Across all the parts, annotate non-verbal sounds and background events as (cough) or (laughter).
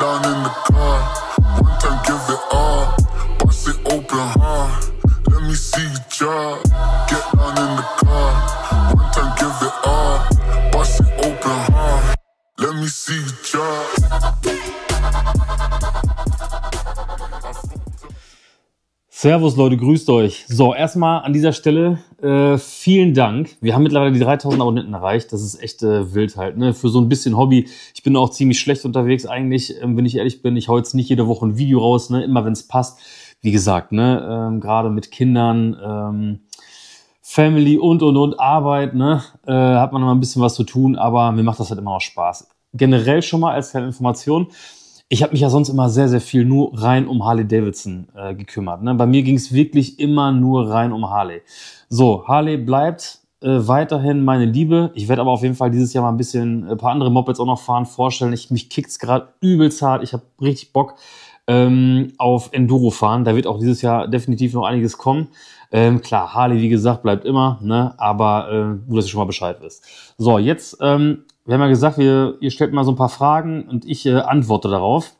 down in the car. One time, give it Servus Leute, grüßt euch. So, erstmal an dieser Stelle äh, vielen Dank. Wir haben mittlerweile die 3000 Abonnenten erreicht. Das ist echt äh, wild halt, ne? Für so ein bisschen Hobby. Ich bin auch ziemlich schlecht unterwegs eigentlich, ähm, wenn ich ehrlich bin. Ich hau jetzt nicht jede Woche ein Video raus, ne? Immer wenn es passt. Wie gesagt, ne? Ähm, Gerade mit Kindern, ähm, Family und und und Arbeit, ne? Äh, hat man immer ein bisschen was zu tun, aber mir macht das halt immer noch Spaß. Generell schon mal als Information. Halt ich habe mich ja sonst immer sehr, sehr viel nur rein um Harley Davidson äh, gekümmert. Ne? Bei mir ging es wirklich immer nur rein um Harley. So, Harley bleibt äh, weiterhin meine Liebe. Ich werde aber auf jeden Fall dieses Jahr mal ein bisschen ein äh, paar andere Mopeds auch noch fahren, vorstellen. Ich, mich kickt's gerade übelst hart. Ich habe richtig Bock ähm, auf Enduro fahren. Da wird auch dieses Jahr definitiv noch einiges kommen. Ähm, klar, Harley, wie gesagt, bleibt immer, ne? aber äh, gut, dass ihr schon mal Bescheid wisst. So, jetzt ähm, wir haben ja gesagt, wir, ihr stellt mal so ein paar Fragen und ich äh, antworte darauf.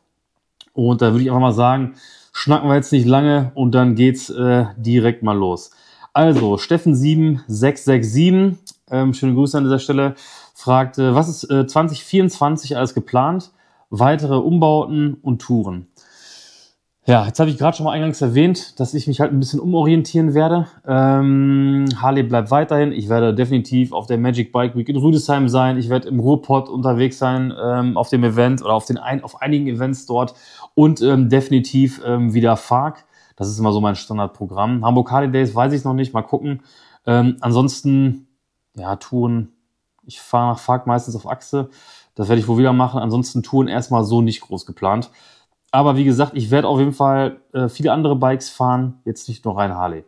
Und da würde ich einfach mal sagen, schnacken wir jetzt nicht lange und dann geht's äh, direkt mal los. Also, Steffen7667, ähm, schöne Grüße an dieser Stelle, fragt, äh, was ist äh, 2024 alles geplant? Weitere Umbauten und Touren? Ja, jetzt habe ich gerade schon mal eingangs erwähnt, dass ich mich halt ein bisschen umorientieren werde. Ähm, Harley bleibt weiterhin. Ich werde definitiv auf der Magic Bike Week in Rüdesheim sein. Ich werde im Ruhrpott unterwegs sein ähm, auf dem Event oder auf, den ein, auf einigen Events dort und ähm, definitiv ähm, wieder FARC. Das ist immer so mein Standardprogramm. Hamburg Harley Days weiß ich noch nicht. Mal gucken. Ähm, ansonsten, ja, Touren. Ich fahre nach FARC meistens auf Achse. Das werde ich wohl wieder machen. Ansonsten Touren erstmal so nicht groß geplant aber wie gesagt, ich werde auf jeden Fall äh, viele andere Bikes fahren, jetzt nicht nur rein Harley.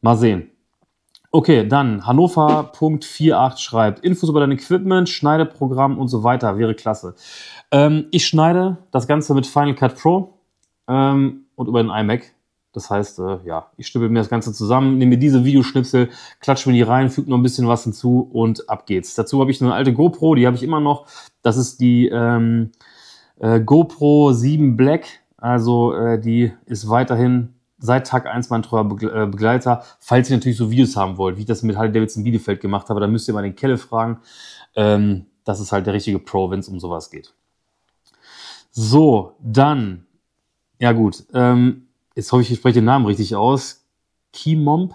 Mal sehen. Okay, dann Hannover.48 schreibt, Infos über dein Equipment, Schneideprogramm und so weiter, wäre klasse. Ähm, ich schneide das Ganze mit Final Cut Pro ähm, und über den iMac. Das heißt, äh, ja, ich schnippel mir das Ganze zusammen, nehme mir diese Videoschnipsel, klatsche mir die rein, füge noch ein bisschen was hinzu und ab geht's. Dazu habe ich eine alte GoPro, die habe ich immer noch. Das ist die... Ähm, äh, GoPro 7 Black, also äh, die ist weiterhin seit Tag 1 mein treuer äh, Begleiter. Falls ihr natürlich so Videos haben wollt, wie ich das mit Halle Davidson Bielefeld gemacht habe, dann müsst ihr mal den Kelle fragen. Ähm, das ist halt der richtige Pro, wenn es um sowas geht. So, dann, ja gut, ähm, jetzt hoffe ich, ich spreche den Namen richtig aus. Kimomp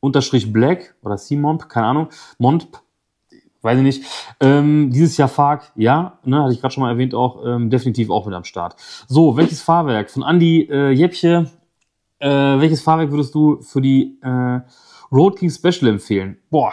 unterstrich Black oder Simomp, keine Ahnung, Montp weiß ich nicht. Ähm, dieses Jahr FARC, ja, ne, hatte ich gerade schon mal erwähnt, auch ähm, definitiv auch mit am Start. So, welches Fahrwerk? Von Andy äh, Jeppche, äh, welches Fahrwerk würdest du für die äh, Road King Special empfehlen? Boah,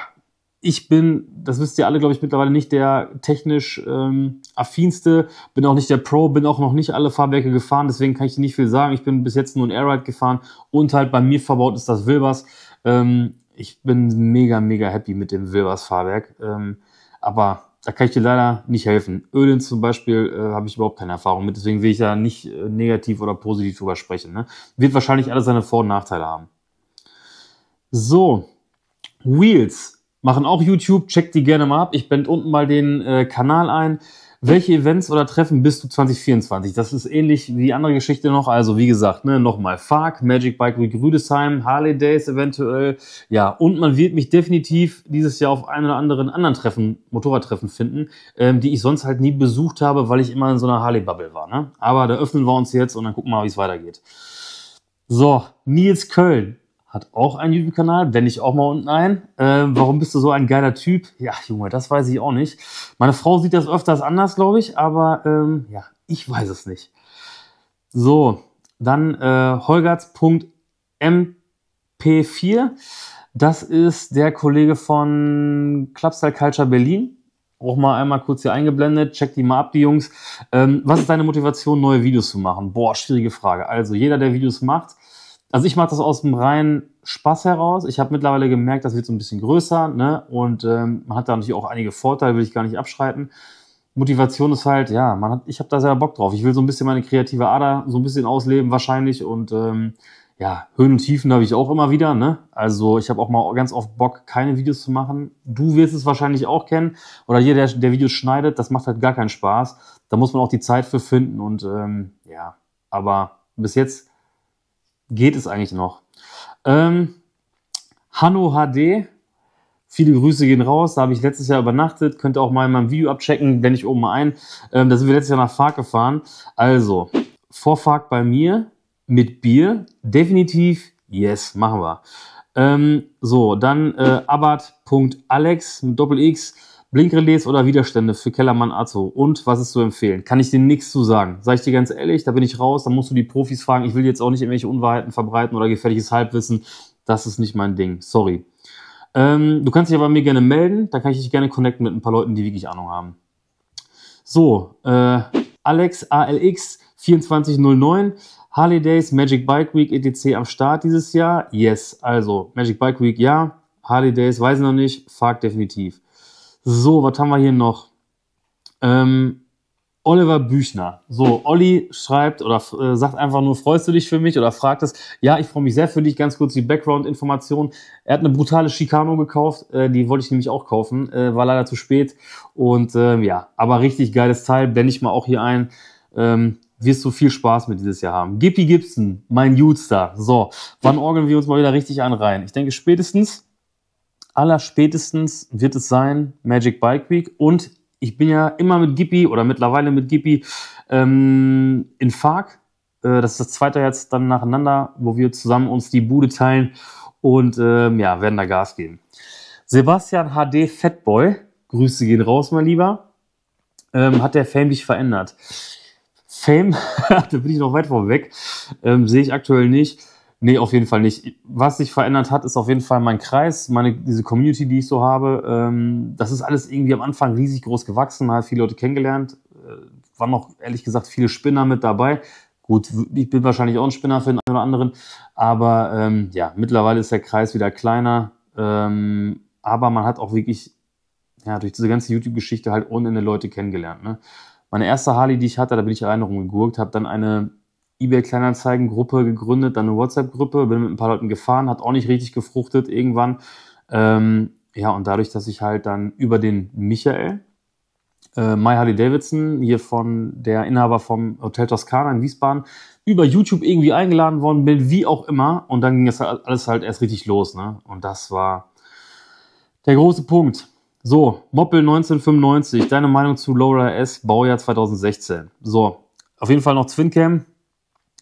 ich bin, das wisst ihr alle, glaube ich, mittlerweile nicht der technisch ähm, affinste, bin auch nicht der Pro, bin auch noch nicht alle Fahrwerke gefahren, deswegen kann ich nicht viel sagen. Ich bin bis jetzt nur ein Airride gefahren und halt bei mir verbaut ist das Wilbers. Ähm, ich bin mega, mega happy mit dem Wilbers Fahrwerk. Ähm, aber da kann ich dir leider nicht helfen. Ölen zum Beispiel äh, habe ich überhaupt keine Erfahrung mit, deswegen will ich da nicht äh, negativ oder positiv drüber sprechen. Ne? Wird wahrscheinlich alles seine Vor- und Nachteile haben. So, Wheels machen auch YouTube, checkt die gerne mal ab. Ich blende unten mal den äh, Kanal ein welche Events oder Treffen bist du 2024? Das ist ähnlich wie die andere Geschichte noch. Also wie gesagt, ne, nochmal FARC, Magic Bike Week Rüdesheim, Harley Days eventuell. Ja, und man wird mich definitiv dieses Jahr auf ein oder anderen anderen Treffen, Motorradtreffen finden, ähm, die ich sonst halt nie besucht habe, weil ich immer in so einer Harley-Bubble war. Ne? Aber da öffnen wir uns jetzt und dann gucken wir mal, wie es weitergeht. So, Nils Köln hat auch einen YouTube-Kanal, wenn ich auch mal unten ein. Äh, warum bist du so ein geiler Typ? Ja, Junge, das weiß ich auch nicht. Meine Frau sieht das öfters anders, glaube ich, aber ähm, ja, ich weiß es nicht. So, dann äh, holgerts.mp4. Das ist der Kollege von Clubstyle Culture Berlin. Auch mal einmal kurz hier eingeblendet. Check die mal ab, die Jungs. Ähm, was ist deine Motivation, neue Videos zu machen? Boah, schwierige Frage. Also, jeder, der Videos macht, also ich mache das aus dem reinen Spaß heraus. Ich habe mittlerweile gemerkt, das wird so ein bisschen größer ne? und ähm, man hat da natürlich auch einige Vorteile, will ich gar nicht abschreiten. Motivation ist halt, ja, man hat, ich habe da sehr Bock drauf. Ich will so ein bisschen meine kreative Ader so ein bisschen ausleben wahrscheinlich und ähm, ja, Höhen und Tiefen habe ich auch immer wieder. Ne? Also ich habe auch mal ganz oft Bock, keine Videos zu machen. Du wirst es wahrscheinlich auch kennen oder jeder, der, der Videos schneidet, das macht halt gar keinen Spaß. Da muss man auch die Zeit für finden und ähm, ja, aber bis jetzt geht es eigentlich noch? Ähm, Hanno HD, viele Grüße gehen raus. Da habe ich letztes Jahr übernachtet. Könnt ihr auch mal in meinem Video abchecken, blende ich oben mal ein. Ähm, da sind wir letztes Jahr nach Fark gefahren. Also, vor Fark bei mir mit Bier, definitiv yes, machen wir. Ähm, so, dann äh, abat.alex mit Doppel-X Blinkrelais oder Widerstände für Kellermann Azo? und was ist zu empfehlen? Kann ich dir nichts zu sagen. Sei ich dir ganz ehrlich, da bin ich raus, da musst du die Profis fragen. Ich will jetzt auch nicht irgendwelche Unwahrheiten verbreiten oder gefährliches Halbwissen. Das ist nicht mein Ding. Sorry. Ähm, du kannst dich aber mir gerne melden, da kann ich dich gerne connecten mit ein paar Leuten, die wirklich Ahnung haben. So, äh, Alex ALX 2409 Harley Days Magic Bike Week etc. am Start dieses Jahr. Yes, also Magic Bike Week ja, Harley Days weiß ich noch nicht, Fuck definitiv. So, was haben wir hier noch? Ähm, Oliver Büchner. So, Olli schreibt oder äh, sagt einfach nur, freust du dich für mich oder fragt es. Ja, ich freue mich sehr für dich. Ganz kurz die Background-Information. Er hat eine brutale Chicano gekauft. Äh, die wollte ich nämlich auch kaufen. Äh, war leider zu spät. Und ähm, ja, aber richtig geiles Teil. Blende ich mal auch hier ein. Ähm, wirst du viel Spaß mit dieses Jahr haben. Gippi Gibson, mein Judster. So, wann orgeln wir uns mal wieder richtig an rein? Ich denke spätestens Allerspätestens wird es sein Magic Bike Week und ich bin ja immer mit Gippi oder mittlerweile mit Gippi ähm, in Fark. Äh, das ist das zweite jetzt dann nacheinander, wo wir zusammen uns die Bude teilen und ähm, ja, werden da Gas geben. Sebastian HD Fatboy, Grüße gehen raus, mein Lieber. Ähm, hat der Fame dich verändert? Fame, (laughs) da bin ich noch weit vorweg, ähm, sehe ich aktuell nicht. Nee, auf jeden Fall nicht. Was sich verändert hat, ist auf jeden Fall mein Kreis, meine, diese Community, die ich so habe. Ähm, das ist alles irgendwie am Anfang riesig groß gewachsen, habe viele Leute kennengelernt, äh, waren noch ehrlich gesagt viele Spinner mit dabei. Gut, ich bin wahrscheinlich auch ein Spinner für den einen oder anderen, aber ähm, ja, mittlerweile ist der Kreis wieder kleiner. Ähm, aber man hat auch wirklich ja, durch diese ganze YouTube-Geschichte halt ohne Leute kennengelernt. Ne? Meine erste Harley, die ich hatte, da bin ich rein rumgegurkt, habe dann eine eBay Kleinanzeigen Gruppe gegründet, dann eine WhatsApp Gruppe, bin mit ein paar Leuten gefahren, hat auch nicht richtig gefruchtet irgendwann. Ähm, ja, und dadurch, dass ich halt dann über den Michael, äh, Mai Harley Davidson, hier von der Inhaber vom Hotel Toskana in Wiesbaden, über YouTube irgendwie eingeladen worden bin, wie auch immer. Und dann ging das halt alles halt erst richtig los. Ne? Und das war der große Punkt. So, Moppel 1995, deine Meinung zu Laura S, Baujahr 2016. So, auf jeden Fall noch Twincam.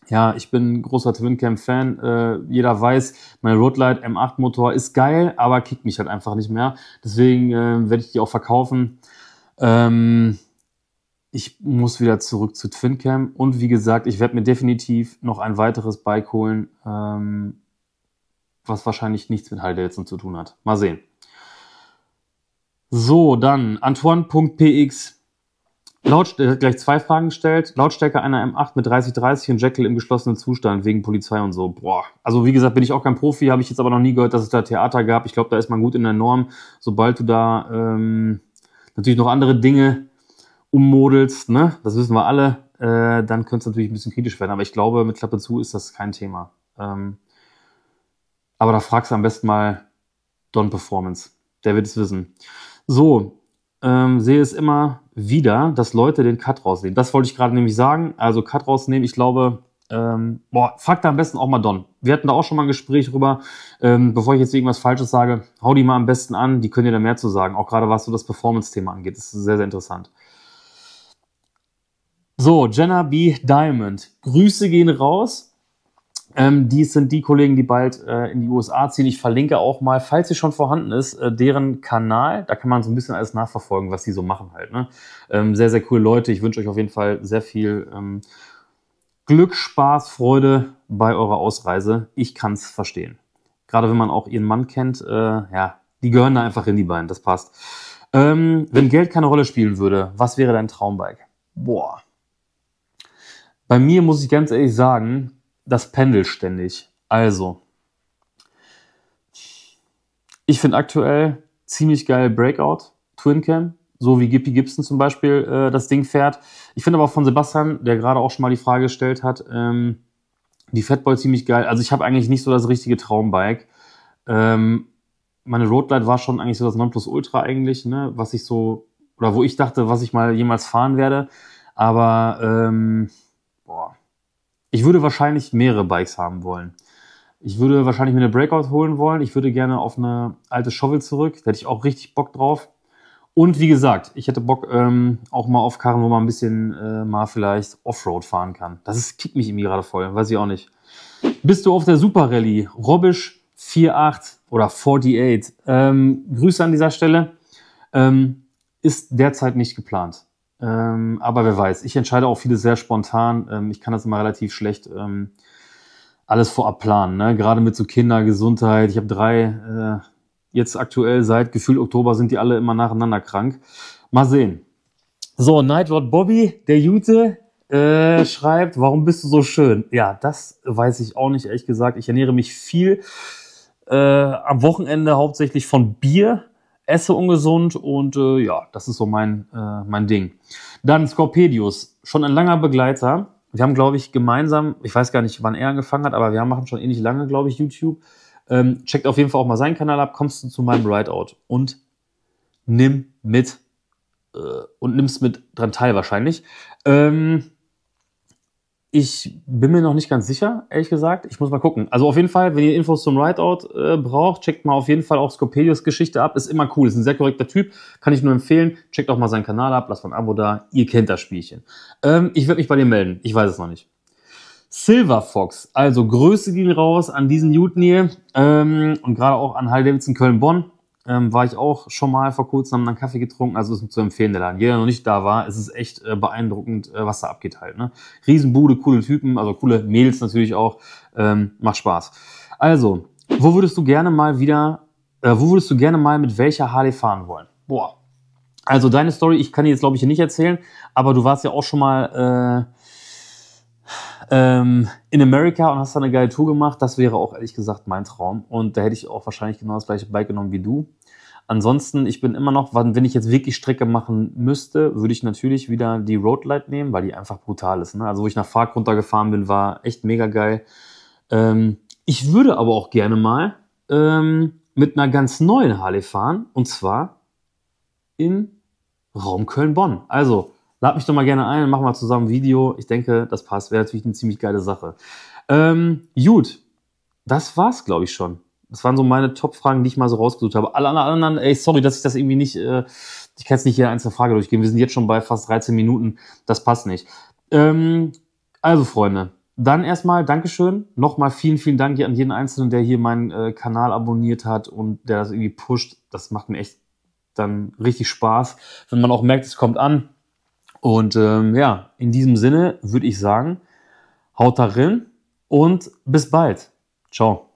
Ja, ich bin großer twincam Fan. Äh, jeder weiß, mein Roadlight M8 Motor ist geil, aber kickt mich halt einfach nicht mehr. Deswegen äh, werde ich die auch verkaufen. Ähm, ich muss wieder zurück zu Twincam. und wie gesagt, ich werde mir definitiv noch ein weiteres Bike holen, ähm, was wahrscheinlich nichts mit Heidelson zu tun hat. Mal sehen. So, dann Antoine.px Laut, äh, gleich zwei Fragen gestellt. Lautstärke einer M8 mit 30-30 und Jekyll im geschlossenen Zustand wegen Polizei und so. Boah. Also wie gesagt, bin ich auch kein Profi, habe ich jetzt aber noch nie gehört, dass es da Theater gab. Ich glaube, da ist man gut in der Norm. Sobald du da ähm, natürlich noch andere Dinge ummodelst, ne, das wissen wir alle, äh, dann könnte es natürlich ein bisschen kritisch werden. Aber ich glaube, mit Klappe zu ist das kein Thema. Ähm, aber da fragst du am besten mal Don Performance. Der wird es wissen. So, ähm, sehe es immer wieder, dass Leute den Cut rausnehmen. Das wollte ich gerade nämlich sagen. Also Cut rausnehmen, ich glaube, ähm, boah, frag da am besten auch mal Don. Wir hatten da auch schon mal ein Gespräch drüber. Ähm, bevor ich jetzt irgendwas Falsches sage, hau die mal am besten an, die können dir da mehr zu sagen. Auch gerade was so das Performance-Thema angeht, das ist sehr, sehr interessant. So, Jenna B. Diamond. Grüße gehen raus. Ähm, die sind die Kollegen, die bald äh, in die USA ziehen. Ich verlinke auch mal, falls sie schon vorhanden ist, äh, deren Kanal. Da kann man so ein bisschen alles nachverfolgen, was sie so machen halt. Ne? Ähm, sehr, sehr coole Leute. Ich wünsche euch auf jeden Fall sehr viel ähm, Glück, Spaß, Freude bei eurer Ausreise. Ich kann es verstehen. Gerade wenn man auch ihren Mann kennt, äh, ja, die gehören da einfach in die beiden. Das passt. Ähm, wenn Geld keine Rolle spielen würde, was wäre dein Traumbike? Boah. Bei mir muss ich ganz ehrlich sagen, das Pendel ständig. Also, ich finde aktuell ziemlich geil Breakout, Twin Cam, so wie Gippy Gibson zum Beispiel äh, das Ding fährt. Ich finde aber auch von Sebastian, der gerade auch schon mal die Frage gestellt hat, ähm, die Fatboy ziemlich geil. Also ich habe eigentlich nicht so das richtige Traumbike. Ähm, meine Roadlight war schon eigentlich so das Nonplusultra eigentlich, ne, was ich so, oder wo ich dachte, was ich mal jemals fahren werde. Aber, ähm, boah, ich würde wahrscheinlich mehrere Bikes haben wollen. Ich würde wahrscheinlich mir eine Breakout holen wollen. Ich würde gerne auf eine alte Shovel zurück. Da hätte ich auch richtig Bock drauf. Und wie gesagt, ich hätte Bock ähm, auch mal auf Karren, wo man ein bisschen äh, mal vielleicht Offroad fahren kann. Das ist, kickt mich irgendwie gerade voll, weiß ich auch nicht. Bist du auf der Super Rallye? Robbisch 48 oder 48. Ähm, Grüße an dieser Stelle. Ähm, ist derzeit nicht geplant. Ähm, aber wer weiß, ich entscheide auch viele sehr spontan. Ähm, ich kann das immer relativ schlecht ähm, alles vorab planen. Ne? Gerade mit so Kindergesundheit. Ich habe drei äh, jetzt aktuell seit Gefühl Oktober sind die alle immer nacheinander krank. Mal sehen. So, Nightlord Bobby, der Jute, äh, schreibt, warum bist du so schön? Ja, das weiß ich auch nicht, ehrlich gesagt. Ich ernähre mich viel äh, am Wochenende hauptsächlich von Bier esse ungesund und äh, ja, das ist so mein, äh, mein Ding. Dann Scorpedius, schon ein langer Begleiter. Wir haben, glaube ich, gemeinsam, ich weiß gar nicht, wann er angefangen hat, aber wir machen schon ähnlich lange, glaube ich, YouTube. Ähm, checkt auf jeden Fall auch mal seinen Kanal ab, kommst du zu meinem Rideout und nimm mit. Äh, und nimmst mit dran teil wahrscheinlich. Ähm, ich bin mir noch nicht ganz sicher, ehrlich gesagt. Ich muss mal gucken. Also auf jeden Fall, wenn ihr Infos zum Rideout äh, braucht, checkt mal auf jeden Fall auch Scopelius Geschichte ab. Ist immer cool, ist ein sehr korrekter Typ, kann ich nur empfehlen. Checkt auch mal seinen Kanal ab, lasst mal ein Abo da. Ihr kennt das Spielchen. Ähm, ich werde mich bei dir melden, ich weiß es noch nicht. Silver Fox, also Größe ging raus an diesen Newton hier ähm, und gerade auch an Harley Davidson Köln-Bonn. Ähm, war ich auch schon mal vor kurzem, haben dann Kaffee getrunken, also ist zu empfehlen der Laden. Jeder, der noch nicht da war, ist echt äh, beeindruckend, äh, was da abgeht halt. Ne? Riesenbude, coole Typen, also coole Mädels natürlich auch, ähm, macht Spaß. Also, wo würdest du gerne mal wieder, äh, wo würdest du gerne mal mit welcher Harley fahren wollen? Boah. Also deine Story, ich kann die jetzt glaube ich hier nicht erzählen, aber du warst ja auch schon mal äh, ähm, in Amerika und hast da eine geile Tour gemacht. Das wäre auch ehrlich gesagt mein Traum. Und da hätte ich auch wahrscheinlich genau das gleiche Bike genommen wie du. Ansonsten, ich bin immer noch, wenn ich jetzt wirklich Strecke machen müsste, würde ich natürlich wieder die Roadlight nehmen, weil die einfach brutal ist. Ne? Also, wo ich nach Fark runtergefahren bin, war echt mega geil. Ähm, ich würde aber auch gerne mal ähm, mit einer ganz neuen Harley fahren und zwar in Raum Köln-Bonn. Also, Lad mich doch mal gerne ein, machen wir zusammen ein Video. Ich denke, das passt. Wäre natürlich eine ziemlich geile Sache. Ähm, gut, das war's, glaube ich, schon. Das waren so meine Top-Fragen, die ich mal so rausgesucht habe. Alle anderen, ey, sorry, dass ich das irgendwie nicht, äh, ich kann jetzt nicht jede einzelne Frage durchgehen. Wir sind jetzt schon bei fast 13 Minuten. Das passt nicht. Ähm, also, Freunde, dann erstmal Dankeschön. Nochmal vielen, vielen Dank hier an jeden Einzelnen, der hier meinen äh, Kanal abonniert hat und der das irgendwie pusht. Das macht mir echt dann richtig Spaß, wenn man auch merkt, es kommt an und ähm, ja, in diesem Sinne würde ich sagen, haut da rein und bis bald. Ciao.